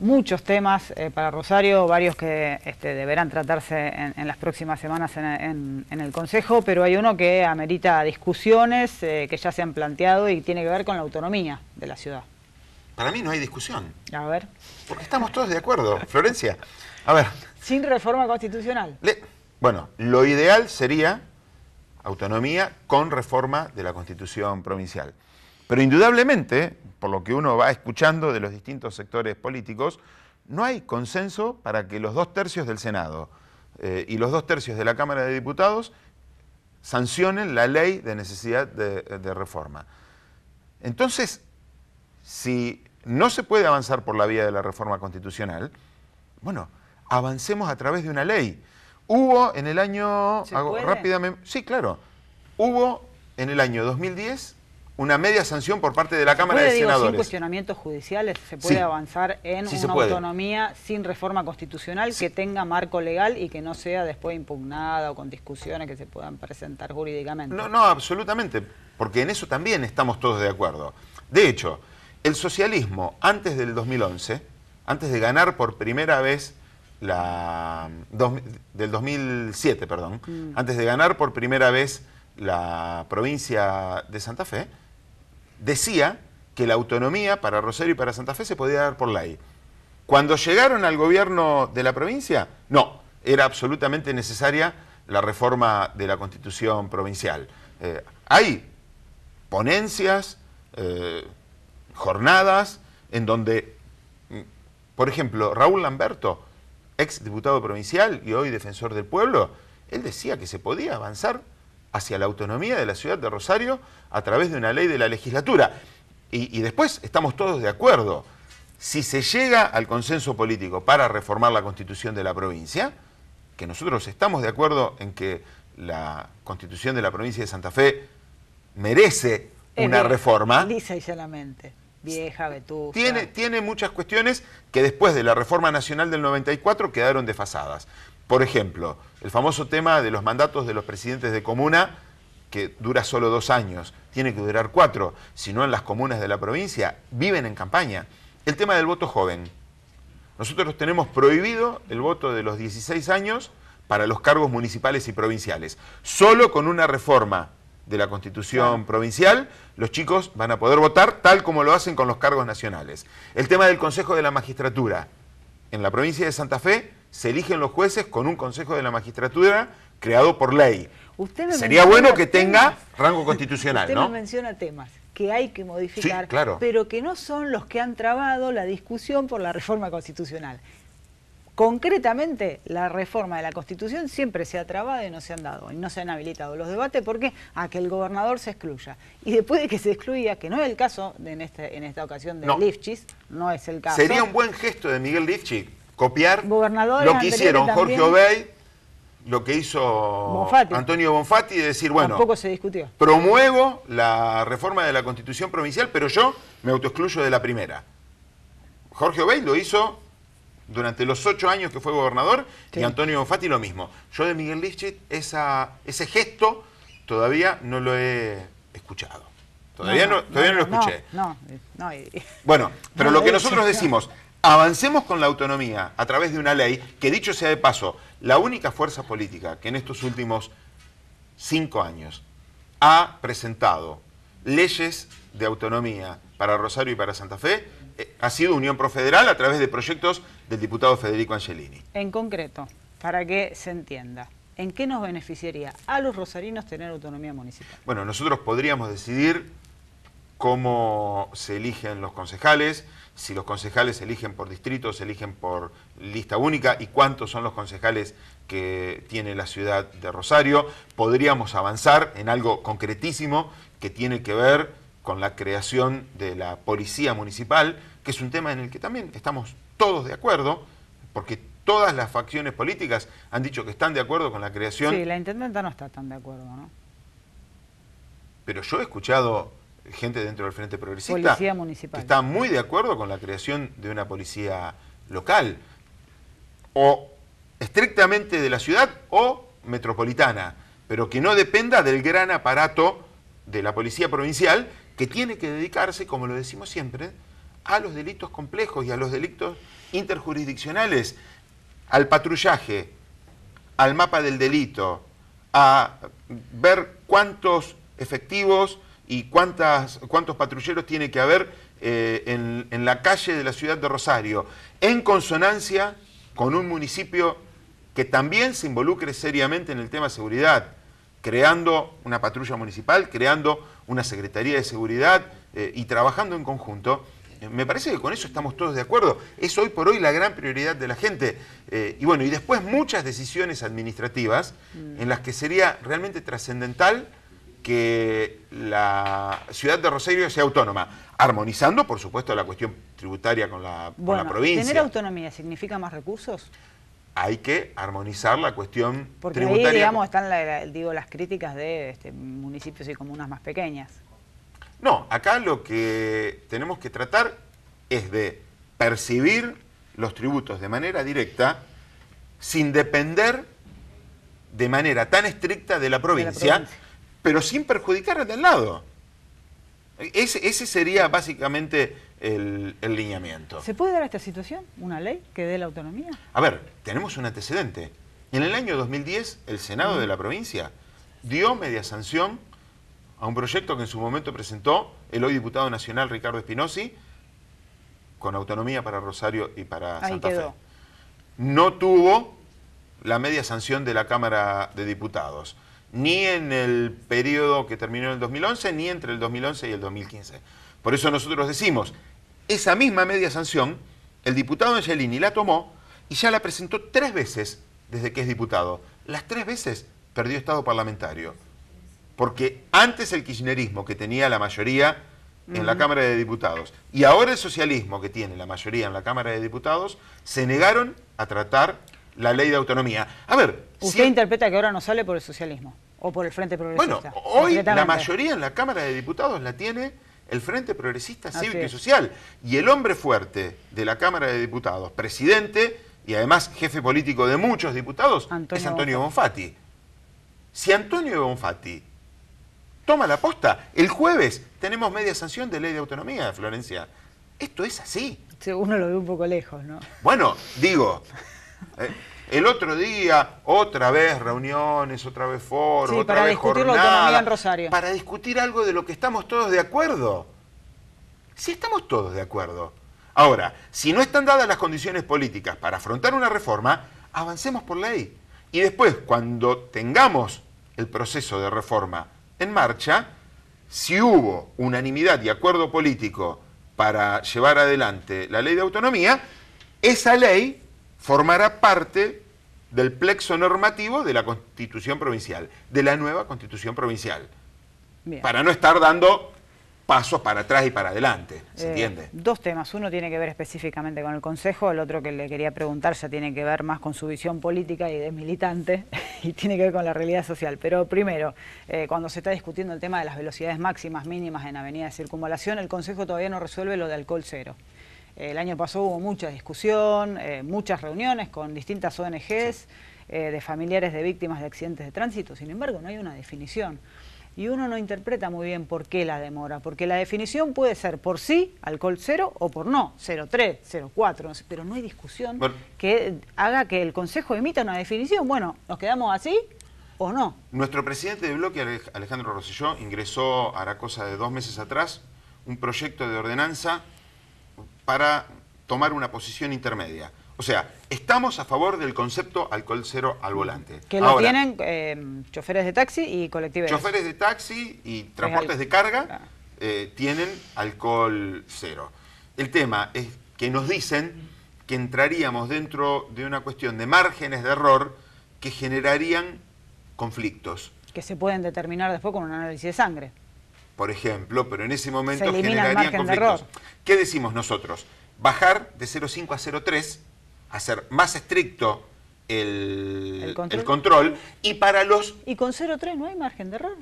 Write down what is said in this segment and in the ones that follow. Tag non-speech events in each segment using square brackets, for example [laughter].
muchos temas eh, para Rosario, varios que este, deberán tratarse en, las próximas semanas en, el Consejo, pero hay uno que amerita discusiones eh, que ya se han planteado y tiene que ver con la autonomía de la ciudad. Para mí no hay discusión. A ver. Porque estamos todos de acuerdo, Florencia. A ver. Sin reforma constitucional. bueno, lo ideal sería autonomía con reforma de la Constitución provincial. Pero indudablemente, por lo que uno va escuchando de los distintos sectores políticos, no hay consenso para que los dos tercios del Senado eh, y los dos tercios de la Cámara de Diputados sancionen la ley de necesidad de, reforma. Entonces, si no se puede avanzar por la vía de la reforma constitucional, bueno, avancemos a través de una ley. Hubo en el año... hago, Rápidamente, sí, claro. Hubo en el año 2010 una media sanción por parte de la Cámara de digo, Senadores. Sin cuestionamientos judiciales se puede avanzar en una autonomía sin reforma constitucional que tenga marco legal y que no sea después impugnada o con discusiones que se puedan presentar jurídicamente. No, no, absolutamente, porque en eso también estamos todos de acuerdo. De hecho, el socialismo antes del 2011, antes de ganar por primera vez la del 2007, perdón, mm. antes de ganar por primera vez la provincia de Santa Fe, decía que la autonomía para Rosario y para Santa Fe se podía dar por ley. Cuando llegaron al gobierno de la provincia, no, era absolutamente necesaria la reforma de la constitución provincial. Eh, hay ponencias, eh, jornadas, en donde, mm, por ejemplo, Raúl Lamberto, ex diputado provincial y hoy defensor del pueblo, él decía que se podía avanzar hacia la autonomía de la ciudad de Rosario a través de una ley de la legislatura. Y, después estamos todos de acuerdo. Si se llega al consenso político para reformar la constitución de la provincia, que nosotros estamos de acuerdo en que la constitución de la provincia de Santa Fe merece una reforma. y vieja, vetusta. Tiene, tiene muchas cuestiones que después de la reforma nacional del 94 quedaron desfasadas. Por ejemplo, el famoso tema de los mandatos de los presidentes de comuna, que dura solo dos años, tiene que durar cuatro, si no en las comunas de la provincia, viven en campaña. El tema del voto joven. Nosotros tenemos prohibido el voto de los 16 años para los cargos municipales y provinciales. Solo con una reforma de la constitución provincial, los chicos van a poder votar tal como lo hacen con los cargos nacionales. El tema del Consejo de la Magistratura. En la provincia de Santa Fe se eligen los jueces con un Consejo de la Magistratura creado por ley. Sería bueno que tenga rango constitucional, usted ¿no? menciona temas que hay que modificar, claro. pero que no son los que han trabado la discusión por la reforma constitucional. Concretamente, la reforma de la Constitución siempre se ha trabado y no se han dado, y no se han habilitado los debates porque a que el gobernador se excluya. Y después de que se excluya, que no es el caso este, en, esta ocasión de no. no es el caso. Sería un buen gesto de Miguel Lifchitz copiar lo que hicieron Jorge Obey, lo que hizo Antonio Bonfatti, y decir, bueno, se discutió. promuevo la reforma de la constitución provincial, pero yo me autoexcluyo de la primera. Jorge Obey lo hizo durante los ocho años que fue gobernador y Antonio Bonfatti lo mismo. Yo de Miguel Lichit ese gesto todavía no lo he escuchado. Todavía no, lo escuché. Bueno, pero lo que nosotros decimos, Avancemos con la autonomía a través de una ley que, dicho sea de paso, la única fuerza política que en estos últimos cinco años ha presentado leyes de autonomía para Rosario y para Santa Fe eh, ha sido Unión Profederal a través de proyectos del diputado Federico Angelini. En concreto, para que se entienda, ¿en qué nos beneficiaría a los rosarinos tener autonomía municipal? Bueno, nosotros podríamos decidir cómo se eligen los concejales, si los concejales se eligen por distrito, se eligen por lista única y cuántos son los concejales que tiene la ciudad de Rosario. Podríamos avanzar en algo concretísimo que tiene que ver con la creación de la policía municipal, que es un tema en el que también estamos todos de acuerdo, porque todas las facciones políticas han dicho que están de acuerdo con la creación. Sí, la intendenta no está tan de acuerdo, ¿no? Pero yo he escuchado gente dentro del Frente Progresista que está muy de acuerdo con la creación de una policía local, o estrictamente de la ciudad o metropolitana, pero que no dependa del gran aparato de la policía provincial que tiene que dedicarse, como lo decimos siempre, a los delitos complejos y a los delitos interjurisdiccionales, al patrullaje, al mapa del delito, a ver cuántos efectivos y cuántas, cuántos patrulleros tiene que haber eh, en, la calle de la ciudad de Rosario, en consonancia con un municipio que también se involucre seriamente en el tema de seguridad, creando una patrulla municipal, creando una Secretaría de Seguridad eh, y trabajando en conjunto. Eh, me parece que con eso estamos todos de acuerdo. Es hoy por hoy la gran prioridad de la gente. y bueno, y después muchas decisiones administrativas mm. en las que sería realmente trascendental que la ciudad de Rosario sea autónoma, armonizando, por supuesto, la cuestión tributaria con la, provincia. ¿Tener autonomía significa más recursos? hay que armonizar la cuestión tributaria. Porque ahí, digamos, están digo, las críticas de este, municipios y comunas más pequeñas. No, acá lo que tenemos que tratar es de percibir los tributos de manera directa sin depender de manera tan estricta De la provincia pero sin perjudicar al lado. Ese, sería básicamente el, lineamiento. ¿Se puede dar a esta situación una ley que dé la autonomía? A ver, tenemos un antecedente. En el año 2010, el Senado de la provincia dio media sanción a un proyecto que en su momento presentó el hoy diputado nacional Ricardo Espinosi, con autonomía para Rosario y para Santa Fe. No tuvo la media sanción de la Cámara de Diputados ni en el periodo que terminó en el 2011, ni entre el 2011 y el 2015. Por eso nosotros decimos, esa misma media sanción, el diputado Angelini la tomó y ya la presentó tres veces desde que es diputado. Las tres veces perdió estado parlamentario. Porque antes el kirchnerismo, que tenía la mayoría en la Cámara de Diputados. Y ahora el socialismo, que tiene la mayoría en la Cámara de Diputados, se negaron a tratar la ley de autonomía. A ver. Usted interpreta que ahora no sale por el socialismo o por el Frente Progresista. Bueno, hoy la mayoría en la Cámara de Diputados la tiene el Frente Progresista Cívico y Social. Y el hombre fuerte de la Cámara de Diputados, presidente y además jefe político de muchos diputados, es Antonio Bonfatti. Si Antonio Bonfatti toma la posta, el jueves tenemos media sanción de ley de autonomía de Florencia. Esto es así. Uno lo ve un poco lejos, ¿no? Bueno, digo, ¿Eh? el otro día, otra vez reuniones, otra vez foros, otra vez discutir Para discutir algo de lo que estamos todos de acuerdo. Si estamos todos de acuerdo. Ahora, si no están dadas las condiciones políticas para afrontar una reforma, avancemos por ley. Y después, cuando tengamos el proceso de reforma en marcha, si hubo unanimidad y acuerdo político para llevar adelante la ley de autonomía, esa ley formará parte del plexo normativo de la Constitución Provincial, de la nueva Constitución Provincial, para no estar dando pasos para atrás y para adelante, ¿se eh, entiende? Dos temas, uno tiene que ver específicamente con el Consejo, el otro que le quería preguntar ya tiene que ver más con su visión política y de militante [laughs] y tiene que ver con la realidad social. Pero primero, eh, cuando se está discutiendo el tema de las velocidades máximas, mínimas en avenida de circunvalación, el Consejo todavía no resuelve lo de alcohol cero. El año pasado hubo mucha discusión, eh, muchas reuniones con distintas ONGs eh, de familiares de víctimas de accidentes de tránsito, sin embargo no hay una definición. Y uno no interpreta muy bien por qué la demora, porque la definición puede ser por sí, alcohol cero, o por no, 0,3, 0,4, pero no hay discusión que haga que el Consejo emita una definición. Bueno, ¿nos quedamos así? ¿O no? Nuestro presidente de bloque, Alejandro Rosselló, ingresó, la cosa de dos meses atrás, un proyecto de ordenanza para tomar una posición intermedia. O sea, estamos a favor del concepto alcohol cero al volante. Que lo tienen eh, choferes de taxi y colectivos? Choferes de taxi y transportes de carga ah. eh, tienen alcohol cero. El tema es que nos dicen que entraríamos dentro de una cuestión de márgenes de error que generarían conflictos. Que se pueden determinar después con un análisis de sangre por ejemplo, pero en ese momento Se generarían conflictos. De ¿Qué decimos nosotros? Bajar de 0,5 a 0,3, hacer más estricto el, control? el, control. y para los... ¿Y con 0,3 no hay margen de error?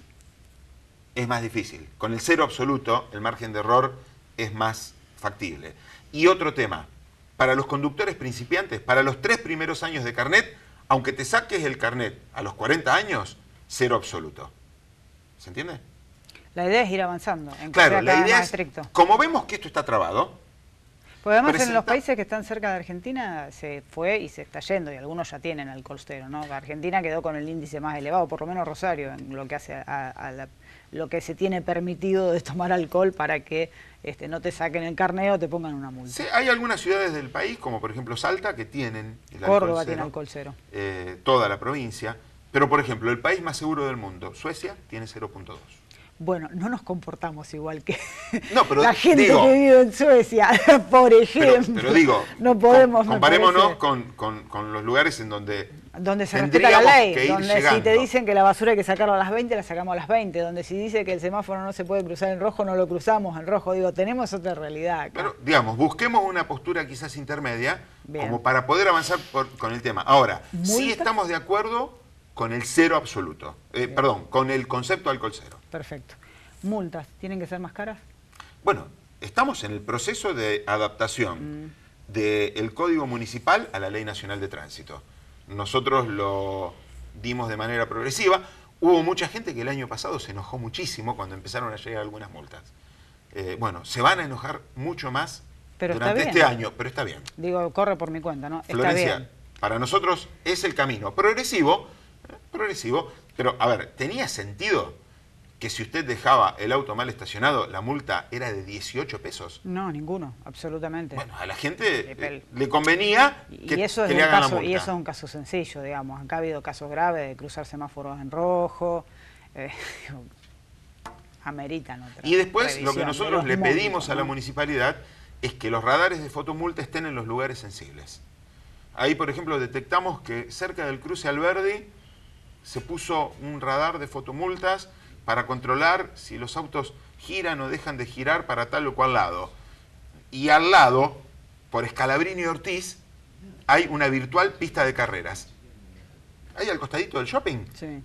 Es más difícil. Con el cero absoluto, el margen de error es más factible. Y otro tema, para los conductores principiantes, para los tres primeros años de carnet, aunque te saques el carnet a los 40 años, cero absoluto. ¿Se entiende? La idea es ir avanzando. En claro, la idea es, como vemos que esto está trabado... Pues además en los países que están cerca de Argentina se fue y se está yendo, y algunos ya tienen alcohol cero, ¿no? Argentina quedó con el índice más elevado, por lo menos Rosario, en lo que hace a, lo que se tiene permitido de tomar alcohol para que este, no te saquen el carneo o te pongan una multa. Sí, hay algunas ciudades del país, como por ejemplo Salta, que tienen la Córdoba tiene alcohol cero. Eh, toda la provincia. Pero por ejemplo, el país más seguro del mundo, Suecia, tiene 0.2. Bueno, no nos comportamos igual que [laughs] la gente que vive en Suecia, [laughs] por ejemplo. Pero, digo, no podemos, comparémonos con, con, los lugares en donde... Donde se respeta la ley, donde si te dicen que la basura hay que sacarla a las 20, la sacamos a las 20, donde si dice que el semáforo no se puede cruzar en rojo, no lo cruzamos en rojo, digo, tenemos otra realidad. Pero, digamos, busquemos una postura quizás intermedia, como para poder avanzar con el tema. Ahora, si estamos de acuerdo con el cero absoluto, eh, perdón, con el concepto alcohol cero. Perfecto. ¿Multas tienen que ser más caras? Bueno, estamos en el proceso de adaptación mm. del Código Municipal a la Ley Nacional de Tránsito. Nosotros lo dimos de manera progresiva. Hubo mucha gente que el año pasado se enojó muchísimo cuando empezaron a llegar algunas multas. Eh, bueno, se van a enojar mucho más pero durante este año, pero está bien. Digo, corre por mi cuenta, ¿no? Está Florencia, para nosotros es el camino progresivo, eh, progresivo, pero a ver, ¿tenía sentido? que si usted dejaba el auto mal estacionado, la multa era de 18 pesos. No, ninguno, absolutamente. Bueno, a la gente le convenía y, eso es Y eso es un caso sencillo, digamos. Acá ha habido casos graves de cruzar semáforos en rojo. Eh, [laughs] Y después lo que nosotros le pedimos a la municipalidad es que los radares de fotomulta estén en los lugares sensibles. Ahí, por ejemplo, detectamos que cerca del cruce Alberdi se puso un radar de fotomultas para controlar si los autos giran o dejan de girar para tal o cual lado. Y al lado, por Escalabrini y Ortiz, hay una virtual pista de carreras. Ahí al costadito del shopping,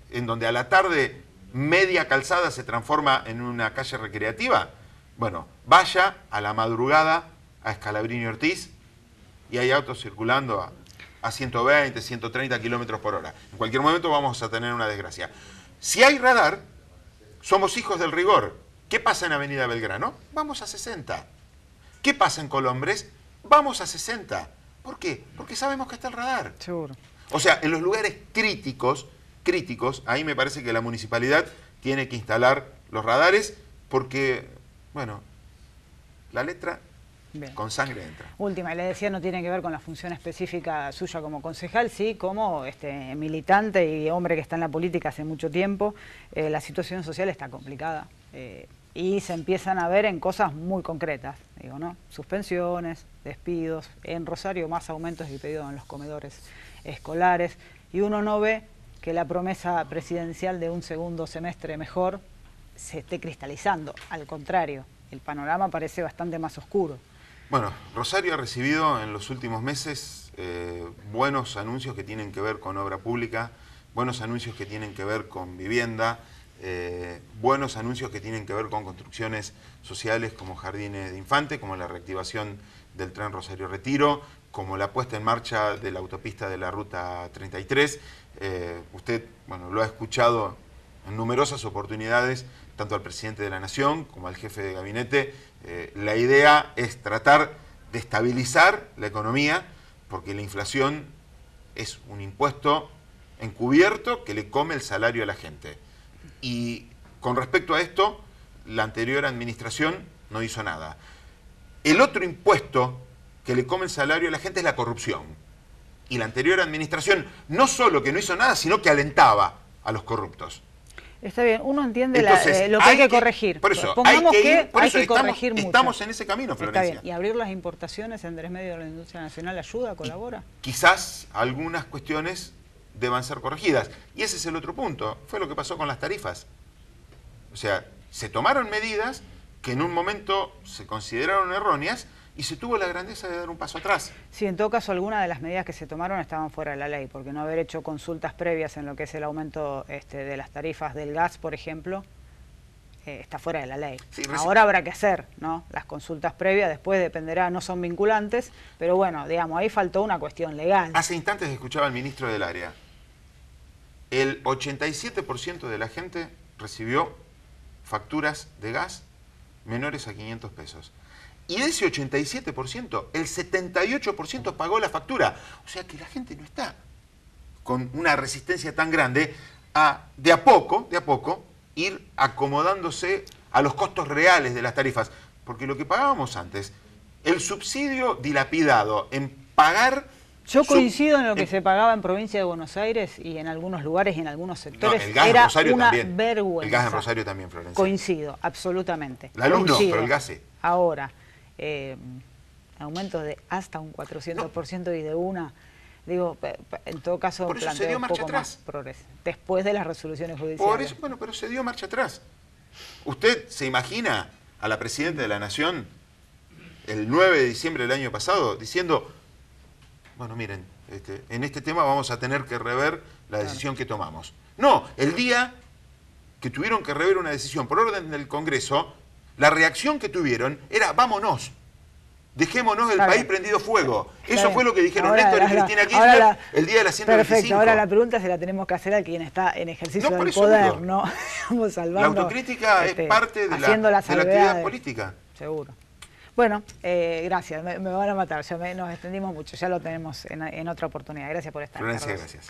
en donde a la tarde media calzada se transforma en una calle recreativa. Bueno, vaya a la madrugada a Escalabrini y Ortiz y hay autos circulando a, a 120, 130 kilómetros por hora. En cualquier momento vamos a tener una desgracia. Si hay radar, somos hijos del rigor. ¿Qué pasa en Avenida Belgrano? Vamos a 60. ¿Qué pasa en Colombres? Vamos a 60. ¿Por qué? Porque sabemos que está el radar. O sea, en los lugares críticos, críticos, ahí me parece que la municipalidad tiene que instalar los radares porque, bueno, la letra con sangre entra. Última, le decía, no tiene que ver con la función específica suya como concejal, sí, como este, militante y hombre que está en la política hace mucho tiempo, eh, la situación social está complicada. Eh, y se empiezan a ver en cosas muy concretas, digo, ¿no? Suspensiones, despidos, en Rosario más aumentos y pedidos en los comedores escolares, y uno no ve que la promesa presidencial de un segundo semestre mejor se esté cristalizando, al contrario, el panorama parece bastante más oscuro. Bueno, Rosario ha recibido en los últimos meses eh, buenos anuncios que tienen que ver con obra pública, buenos anuncios que tienen que ver con vivienda, eh, buenos anuncios que tienen que ver con construcciones sociales como jardines de infante, como la reactivación del tren Rosario Retiro, como la puesta en marcha de la autopista de la Ruta 33. Eh, usted bueno, lo ha escuchado en numerosas oportunidades, tanto al presidente de la Nación como al jefe de gabinete, eh, la idea es tratar de estabilizar la economía, porque la inflación es un impuesto encubierto que le come el salario a la gente. Y con respecto a esto, la anterior administración no hizo nada. El otro impuesto que le come el salario a la gente es la corrupción. Y la anterior administración no solo que no hizo nada, sino que alentaba a los corruptos. Está bien, uno entiende eh, lo que hay, que, corregir. Por eso, Pongamos que, hay que estamos, corregir mucho. Estamos en ese camino, Florencia. Está bien. ¿Y abrir las importaciones en tres medio de la industria nacional ayuda, colabora? quizás algunas cuestiones deban ser corregidas. Y ese es el otro punto. Fue lo que pasó con las tarifas. O sea, se tomaron medidas que en un momento se consideraron erróneas, y se tuvo la grandeza de dar un paso atrás. Sí, en todo caso, algunas de las medidas que se tomaron estaban fuera de la ley, porque no haber hecho consultas previas en lo que es el aumento este, de las tarifas del gas, por ejemplo, eh, está fuera de la ley. Ahora habrá que hacer, ¿no? Las consultas previas, después dependerá, no son vinculantes, pero bueno, digamos, ahí faltó una cuestión legal. Hace instantes escuchaba al ministro del área. El 87% de la gente recibió facturas de gas menores a 500 pesos. Y ese 87%, el 78% pagó la factura. O sea que la gente no está con una resistencia tan grande a, de a poco, de a poco, ir acomodándose a los costos reales de las tarifas. Porque lo que pagábamos antes, el subsidio dilapidado en pagar... Yo coincido en lo que se pagaba en provincia de Buenos Aires y en algunos lugares y en algunos sectores. era una también. vergüenza. El gas en Rosario también, Florencia. Coincido, absolutamente. La luz no, pero el gas sí. Ahora, eh, aumentos de hasta un 400% y de una, digo, en todo caso Por se dio marcha atrás. después de las resoluciones judiciales. Por eso, bueno, pero se dio marcha atrás. ¿Usted se imagina a la Presidenta de la Nación el 9 de diciembre del año pasado diciendo, bueno, miren, este, en este tema vamos a tener que rever la decisión que tomamos? No, el día que tuvieron que rever una decisión por orden del Congreso, la reacción que tuvieron era vámonos, Dejémonos el país prendido fuego. Eso fue lo que dijeron Néstor y Cristina Kirchner el día de la 125. Perfecto, ahora la pregunta se la tenemos que hacer a quien está en ejercicio del poder, ¿no? la [laughs] autocrítica es este, parte de la, actividad política. Seguro. Bueno, eh, gracias, me, van a matar, nos extendimos mucho, ya lo tenemos en, otra oportunidad. Gracias por estar. Gracias, gracias.